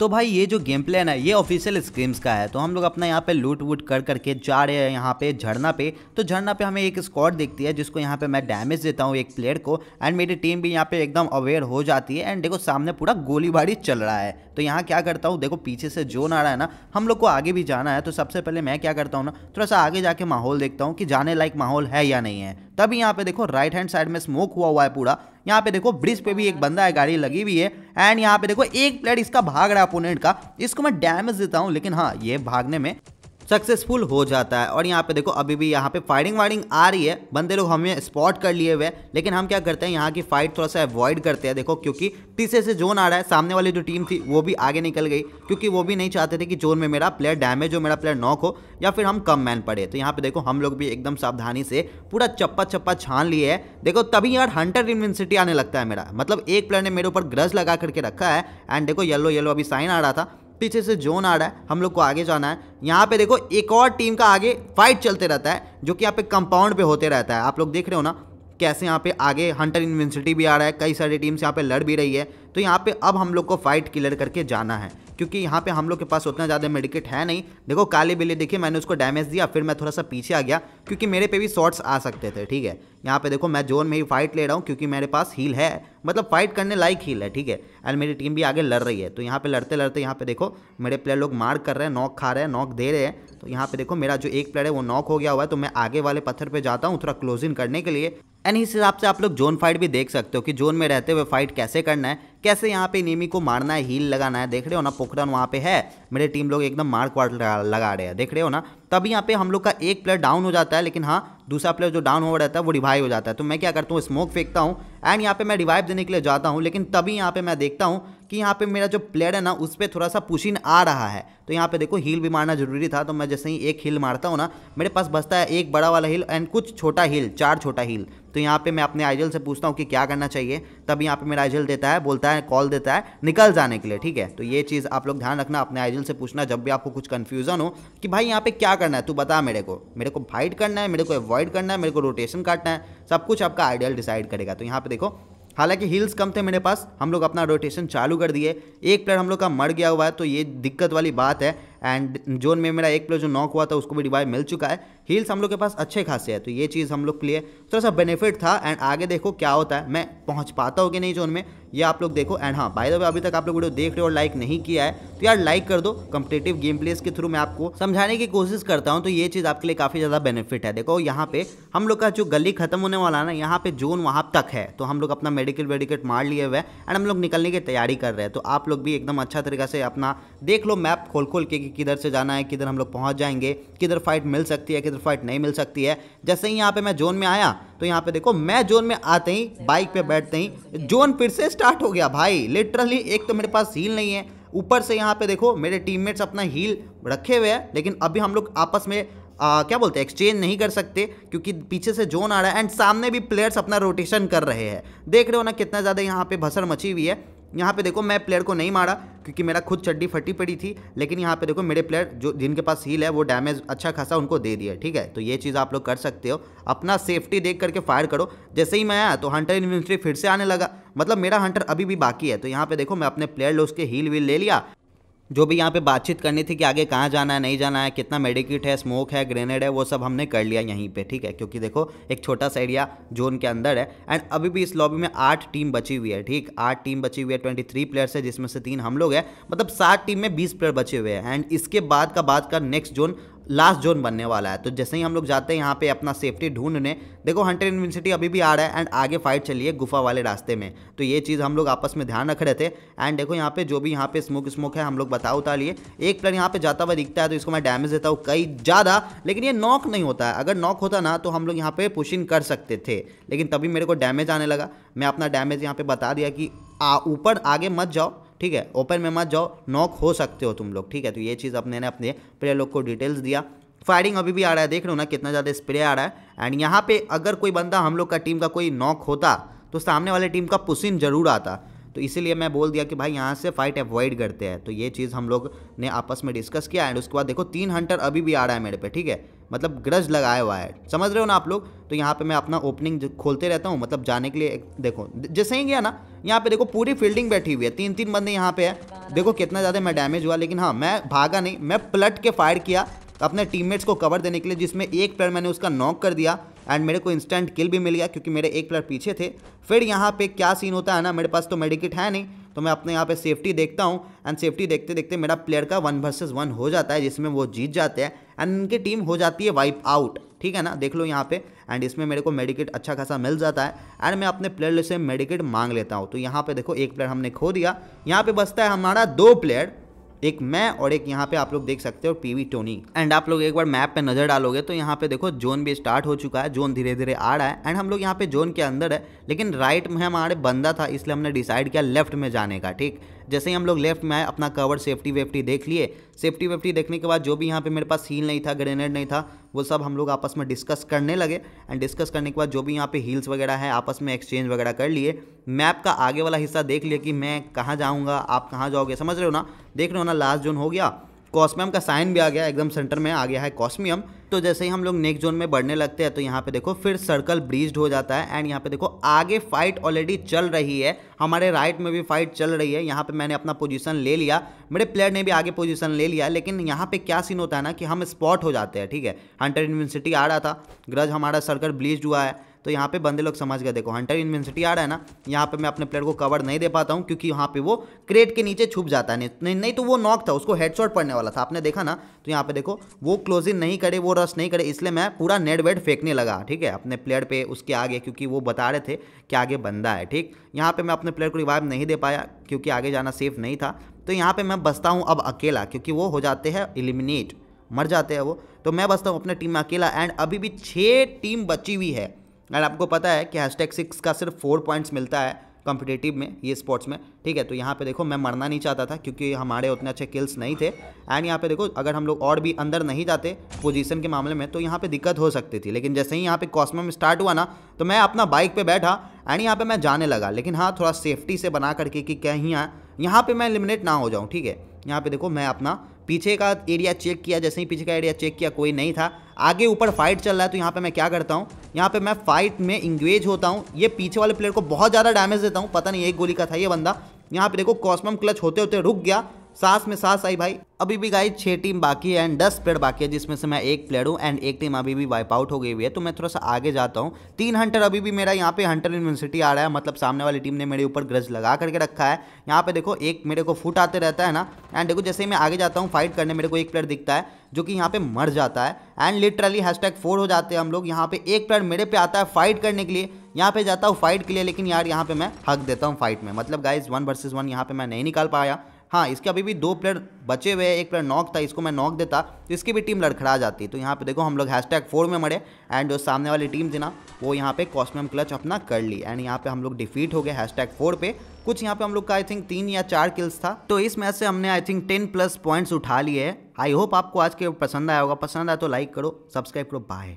तो भाई ये जो गेम प्लान है ये ऑफिशियल स्क्रीम्स का है तो हम लोग अपना यहाँ पे लूट वूट कर करके जा रहे हैं यहाँ पे झरना पे तो झरना पे हमें एक स्कॉट दिखती है जिसको यहाँ पे मैं डैमेज देता हूँ एक प्लेयर को एंड मेरी टीम भी यहाँ पे एकदम अवेयर हो जाती है एंड देखो सामने पूरा गोलीबारी चल रहा है तो यहाँ क्या करता हूँ देखो पीछे से जोन आ रहा है ना हम लोग को आगे भी जाना है तो सबसे पहले मैं क्या करता हूँ ना थोड़ा सा आगे जाके माहौल देखता हूँ कि जाने लायक माहौल है या नहीं है तभी यहाँ पे देखो राइट हैंड साइड में स्मोक हुआ हुआ है पूरा यहाँ पे देखो ब्रिज पे भी एक बंदा है गाड़ी लगी हुई है एंड यहाँ पे देखो एक प्लेट इसका भाग रहा है अपोनेंट का इसको मैं डैमेज देता हूँ लेकिन हाँ ये भागने में सक्सेसफुल हो जाता है और यहाँ पे देखो अभी भी यहाँ पे फायरिंग वायरिंग आ रही है बंदे लोग हमें स्पॉट कर लिए हुए लेकिन हम क्या करते हैं यहाँ की फाइट थोड़ा सा अवॉइड करते हैं देखो क्योंकि पीछे से जोन आ रहा है सामने वाली जो टीम थी वो भी आगे निकल गई क्योंकि वो भी नहीं चाहते थे कि जोन में मेरा प्लेयर डैमेज हो मेरा प्लेयर नॉक हो या फिर हम कम मैन पड़े तो यहाँ पे देखो हम लोग भी एकदम सावधानी से पूरा चप्पा चप्पा छान लिए है देखो तभी यार हंटर इन्वेंसिटी आने लगता है मेरा मतलब एक प्लेयर ने मेरे ऊपर ग्रज लगा करके रखा है एंड देखो येलो येलो अभी साइन आ रहा था पीछे से जोन आ रहा है हम लोग को आगे जाना है यहाँ पे देखो एक और टीम का आगे फाइट चलते रहता है जो कि यहाँ पे कंपाउंड पे होते रहता है आप लोग देख रहे हो ना कैसे यहाँ पे आगे हंटर इन्वेंसिटी भी आ रहा है कई सारी टीम्स यहाँ पे लड़ भी रही है तो यहाँ पे अब हम लोग को फाइट क्लियर करके जाना है क्योंकि यहाँ पे हम लोग के पास उतना ज़्यादा मेडिकेट है नहीं देखो काले बिल्ली देखिए मैंने उसको डैमेज दिया फिर मैं थोड़ा सा पीछे आ गया क्योंकि मेरे पे भी शॉर्ट्स आ सकते थे ठीक है यहाँ पे देखो मैं जोन में ही फाइट ले रहा हूँ क्योंकि मेरे पास हील है मतलब फाइट करने लायक हील है ठीक है एंड मेरी टीम भी आगे लड़ रही है तो यहाँ पर लड़ते लड़ते यहाँ पे देखो मेरे प्लेयर लोग मार कर रहे हैं नॉक खा रहे हैं नॉक दे रहे हैं तो यहाँ पे देखो मेरा जो एक प्लेयर है वो नॉक हो गया हुआ है तो मैं आगे वाले पत्थर पर जाता हूँ थोड़ा क्लोज इन करने के लिए एंड इस हिसाब से आप लोग जोन फाइट भी देख सकते हो कि जोन में रहते हुए फाइट कैसे करना है कैसे यहाँ पे नेमी को मारना है हील लगाना है देख रहे हो ना पोखरन वहाँ पे है मेरे टीम लोग एकदम मार क्वार लगा रहे हैं देख रहे हो ना तभी यहाँ पे हम लोग का एक प्लेयर डाउन हो जाता है लेकिन हाँ दूसरा प्लेयर जो डाउन हो रहता है वो रिवाइव हो जाता है तो मैं क्या करता हूँ स्मोक फेंकता हूँ एंड यहाँ पे मैं रिवाइव देने के लिए जाता हूँ लेकिन तभी यहाँ पे मैं देखता हूँ कि यहाँ पे मेरा जो प्लेयर है ना उस पर थोड़ा सा पुशिन आ रहा है तो यहाँ पे देखो हील भी मारना जरूरी था तो मैं जैसे ही एक हील मारता हूँ ना मेरे पास बसता है एक बड़ा वाला हील एंड कुछ छोटा हील चार छोटा हील तो यहाँ पे मैं अपने आइजल से पूछता हूँ कि क्या करना चाहिए तब यहाँ पे मेरा आइजल देता है बोलता है कॉल देता है निकल जाने के लिए ठीक है तो ये चीज़ आप लोग ध्यान रखना अपने आइजल से पूछना जब भी आपको कुछ कन्फ्यूजन हो कि भाई यहाँ पे क्या करना है तू बता मेरे को मेरे को फाइट करना है मेरे को अवॉइड करना है मेरे को रोटेशन काटना है सब कुछ आपका आइडियल डिसाइड करेगा तो यहाँ पे देखो हालांकि हिल्स कम थे मेरे पास हम लोग अपना रोटेशन चालू कर दिए एक प्लेयर हम लोग का मर गया हुआ है तो ये दिक्कत वाली बात है एंड जोन में मेरा एक प्लेयर जो नॉक हुआ था उसको भी रिवाइव मिल चुका है हील्स हम लोग के पास अच्छे खासे है तो ये चीज़ हम लोग के लिए थोड़ा सा बेनिफिट था एंड आगे देखो क्या होता है मैं पहुंच पाता हूँ कि नहीं जोन में ये आप लोग देखो एंड हाँ बाय द वे अभी तक आप लोग वीडियो देख रहे हो और लाइक नहीं किया है तो यार लाइक कर दो कम्पिटेटिव गेम प्लेस के थ्रू मैं आपको समझाने की कोशिश करता हूँ तो ये चीज़ आपके लिए काफ़ी ज़्यादा बेनिफिट है देखो यहाँ पे हम लोग का जो गली खत्म होने वाला है ना यहाँ पे जोन वहाँ तक है तो हम लोग अपना मेडिकल वेडिकेट मार लिए हुए एंड हम लोग निकलने की तैयारी कर रहे हैं तो आप लोग भी एकदम अच्छा तरीका से अपना देख लो मैप खोल खोल के कि किधर से जाना है किधर हम लोग पहुँच जाएंगे किधर फाइट मिल सकती है किधर फाइट नहीं मिल सकती है जैसे ही यहाँ पे मैं जोन में आया तो यहाँ पे देखो मैं जोन में आते ही बाइक पे बैठते ही जोन फिर से स्टार्ट हो गया भाई लिटरली एक तो मेरे पास हील नहीं है ऊपर से यहाँ पे देखो मेरे टीममेट्स अपना हील रखे हुए हैं लेकिन अभी हम लोग आपस में आ, क्या बोलते हैं एक्सचेंज नहीं कर सकते क्योंकि पीछे से जोन आ रहा है एंड सामने भी प्लेयर्स अपना रोटेशन कर रहे हैं देख रहे हो ना कितना ज़्यादा यहाँ पे भसड़ मची हुई है यहाँ पे देखो मैं प्लेयर को नहीं मारा क्योंकि मेरा खुद चड्डी फटी पड़ी थी लेकिन यहाँ पे देखो मेरे प्लेयर जो जिनके पास हील है वो डैमेज अच्छा खासा उनको दे दिया ठीक है तो ये चीज़ आप लोग कर सकते हो अपना सेफ्टी देख करके फायर करो जैसे ही मैं आया तो हंटर इन्वेंट्री फिर से आने लगा मतलब मेरा हंटर अभी भी बाकी है तो यहाँ पे देखो मैं अपने प्लेयर लोग के हील वील ले लिया जो भी यहाँ पे बातचीत करनी थी कि आगे कहाँ जाना है नहीं जाना है कितना मेडिकिट है स्मोक है ग्रेनेड है वो सब हमने कर लिया यहीं पे ठीक है क्योंकि देखो एक छोटा सा एरिया जोन के अंदर है एंड अभी भी इस लॉबी में आठ टीम बची हुई है ठीक आठ टीम बची हुई है ट्वेंटी थ्री प्लेयर्स है जिसमें से तीन हम लोग हैं मतलब सात टीम में बीस प्लेयर बचे हुए हैं एंड इसके बाद का बात का नेक्स्ट जोन लास्ट जोन बनने वाला है तो जैसे ही हम लोग जाते हैं यहाँ पे अपना सेफ्टी ढूंढने देखो हंटर यूनिवर्सिटी अभी भी आ रहा है एंड आगे फाइट चली है गुफा वाले रास्ते में तो ये चीज़ हम लोग आपस में ध्यान रख रहे थे एंड देखो यहाँ पे जो भी यहाँ पे स्मोक स्मोक है हम लोग बता उतार लिए एक प्लेयर यहाँ पे जाता हुआ दिखता है तो इसको मैं डैमेज देता हूँ कई ज़्यादा लेकिन ये नॉक नहीं होता है अगर नॉक होता ना तो हम लोग यहाँ पे पुशिंग कर सकते थे लेकिन तभी मेरे को डैमेज आने लगा मैं अपना डैमेज यहाँ पर बता दिया कि ऊपर आगे मत जाओ ठीक है ओपन में मत जाओ नॉक हो सकते हो तुम लोग ठीक है तो ये चीज़ अपने ने अपने प्लेयर लोग को डिटेल्स दिया फायरिंग अभी भी आ रहा है देख लो ना कितना ज़्यादा स्प्रे आ रहा है एंड यहाँ पे अगर कोई बंदा हम लोग का टीम का कोई नॉक होता तो सामने वाले टीम का पुसिन जरूर आता तो इसीलिए मैं बोल दिया कि भाई यहाँ से फाइट अवॉइड करते हैं तो ये चीज़ हम लोग ने आपस में डिस्कस किया एंड उसके बाद देखो तीन हंटर अभी भी आ रहा है मेरे पे ठीक है मतलब ग्रज लगाया हुआ है समझ रहे हो ना आप लोग तो यहाँ पे मैं अपना ओपनिंग खोलते रहता हूँ मतलब जाने के लिए देखो जैसे ही गया ना यहाँ पे देखो पूरी फील्डिंग बैठी हुई है तीन तीन बंदे यहाँ पे है देखो कितना ज़्यादा मैं डैमेज हुआ लेकिन हाँ मैं भागा नहीं मैं पलट के फायर किया अपने टीममेट्स को कवर देने के लिए जिसमें एक प्लेयर मैंने उसका नॉक कर दिया एंड मेरे को इंस्टेंट किल भी मिल गया क्योंकि मेरे एक प्लेयर पीछे थे फिर यहाँ पे क्या सीन होता है ना मेरे पास तो मेडिकिट है नहीं तो मैं अपने यहाँ पे सेफ्टी देखता हूँ एंड सेफ्टी देखते देखते मेरा प्लेयर का वन वर्सेस वन हो जाता है जिसमें वो जीत जाते हैं एंड उनकी टीम हो जाती है वाइप आउट ठीक है ना देख लो यहाँ पे एंड इसमें मेरे को मेडिकेट अच्छा खासा मिल जाता है एंड मैं अपने प्लेयर से मेडिकेट मांग लेता हूँ तो यहाँ पे देखो एक प्लेयर हमने खो दिया यहाँ पे बसता है हमारा दो प्लेयर एक मैं और एक यहाँ पे आप लोग देख सकते हो पी वी टोनी एंड आप लोग एक बार मैप पे नजर डालोगे तो यहाँ पे देखो जोन भी स्टार्ट हो चुका है जोन धीरे धीरे आ रहा है एंड हम लोग यहाँ पे जोन के अंदर है लेकिन राइट में हमारे बंदा था इसलिए हमने डिसाइड किया लेफ्ट में जाने का ठीक जैसे ही हम लोग लेफ्ट में आए अपना कवर सेफ्टी वेफ्टी देख लिए सेफ्टी वेफ्टी देखने के बाद जो भी यहाँ पे मेरे पास हील नहीं था ग्रेनेड नहीं था वो सब हम लोग आपस में डिस्कस करने लगे एंड डिस्कस करने के बाद जो भी यहाँ पे हील्स वगैरह है आपस में एक्सचेंज वगैरह कर लिए मैप का आगे वाला हिस्सा देख लिया कि मैं कहाँ जाऊँगा आप कहाँ जाओगे समझ रहे हो ना देख रहे हो ना लास्ट जोन हो गया कॉस्मियम का साइन भी आ गया एकदम सेंटर में आ गया है कॉस्मियम तो जैसे ही हम लोग नेक्स्ट जोन में बढ़ने लगते हैं तो यहाँ पे देखो फिर सर्कल ब्रीज हो जाता है एंड यहाँ पे देखो आगे फाइट ऑलरेडी चल रही है हमारे राइट में भी फाइट चल रही है यहाँ पे मैंने अपना पोजीशन ले लिया मेरे प्लेयर ने भी आगे पोजीशन ले लिया लेकिन यहाँ पे क्या सीन होता है ना कि हम स्पॉट हो जाते हैं ठीक है हंटर यूनिवर्सिटी आ रहा था ग्रज हमारा सर्कल ब्लीज हुआ है तो यहाँ पे बंदे लोग समझ गए देखो हंटर इन्वेंसिटी आ रहा है ना यहाँ पे मैं अपने प्लेयर को कवर नहीं दे पाता हूँ क्योंकि यहाँ पे वो क्रेट के नीचे छुप जाता है नहीं नहीं तो वो नॉक था उसको हेडशॉट पड़ने वाला था आपने देखा ना तो यहाँ पे देखो वो क्लोजिंग नहीं करे वो रश नहीं करे इसलिए मैं पूरा नेट वेट फेंकने लगा ठीक है अपने प्लेयर पर उसके आगे क्योंकि वो बता रहे थे कि आगे बंदा है ठीक यहाँ पर मैं अपने प्लेयर को रिवाइव नहीं दे पाया क्योंकि आगे जाना सेफ नहीं था तो यहाँ पर मैं बसता हूँ अब अकेला क्योंकि वो हो जाते हैं इलिमिनेट मर जाते हैं वो तो मैं बसता हूँ अपने टीम में अकेला एंड अभी भी छः टीम बची हुई है एंड आपको पता है कि हैशटैग सिक्स का सिर्फ फोर पॉइंट्स मिलता है कॉम्पिटेटिव में ये स्पोर्ट्स में ठीक है तो यहाँ पे देखो मैं मरना नहीं चाहता था क्योंकि हमारे उतने अच्छे किल्स नहीं थे एंड यहाँ पे देखो अगर हम लोग और भी अंदर नहीं जाते पोजीशन के मामले में तो यहाँ पे दिक्कत हो सकती थी लेकिन जैसे ही यहाँ पे कॉस्मम स्टार्ट हुआ ना तो मैं अपना बाइक पर बैठा एंड यहाँ पर मैं जाने लगा लेकिन हाँ थोड़ा सेफ्टी से बना करके कि कहीं यहाँ पर मैं एलिमिनेट ना हो जाऊँ ठीक है यहाँ पर देखो मैं अपना पीछे का एरिया चेक किया जैसे ही पीछे का एरिया चेक किया कोई नहीं था आगे ऊपर फाइट चल रहा है तो यहाँ पे मैं क्या करता हूँ यहाँ पे मैं फाइट में इंगेज होता हूँ ये पीछे वाले प्लेयर को बहुत ज़्यादा डैमेज देता हूँ पता नहीं एक गोली का था ये बंदा यहाँ पे देखो कॉस्मम क्लच होते होते रुक गया सास में सास आई भाई अभी भी गाइज छह टीम बाकी है एंड दस प्लेयर बाकी है जिसमें से मैं एक प्लेयर हूँ एंड एक टीम अभी भी वाइप आउट हो गई हुई है तो मैं थोड़ा सा आगे जाता हूँ तीन हंटर अभी भी मेरा यहाँ पे हंटर यूनिवर्सिटी आ रहा है मतलब सामने वाली टीम ने मेरे ऊपर ग्रज लगा करके रखा है यहाँ पे देखो एक मेरे को फुट आते रहता है ना एंड देखो जैसे ही मैं आगे जाता हूँ फाइट करने मेरे को एक प्लेयर दिखता है जो कि यहाँ पे मर जाता है एंड लिटरली हैशटैग फोर हो जाते हैं हम लोग यहाँ पे एक प्लेयर मेरे पे आता है फाइट करने के लिए यहाँ पे जाता हूँ फाइट के लिए लेकिन यार यहाँ पे मैं हक देता हूँ फाइट में मतलब गाइज वन वर्सेज वन यहाँ पे मैं नहीं निकाल पाया हाँ इसके अभी भी दो प्लेयर बचे हुए एक प्लेयर नॉक था इसको मैं नॉक देता तो इसकी भी टीम लड़खड़ा जाती तो यहाँ पे देखो हम लोग हैश टैग फोर में मरे एंड जो सामने वाली टीम थी ना वो यहाँ पे कॉस्मियम क्लच अपना कर ली एंड यहाँ पे हम लोग डिफीट हो गए हैश टैग फोर पे कुछ यहाँ पे हम लोग का आई थिंक तीन या चार किल्स था तो इस मैच से हमने I think ten plus points उठा लिए आई होप आपको आज के पसंद आया होगा पसंद आया तो लाइक करो सब्सक्राइब करो बाय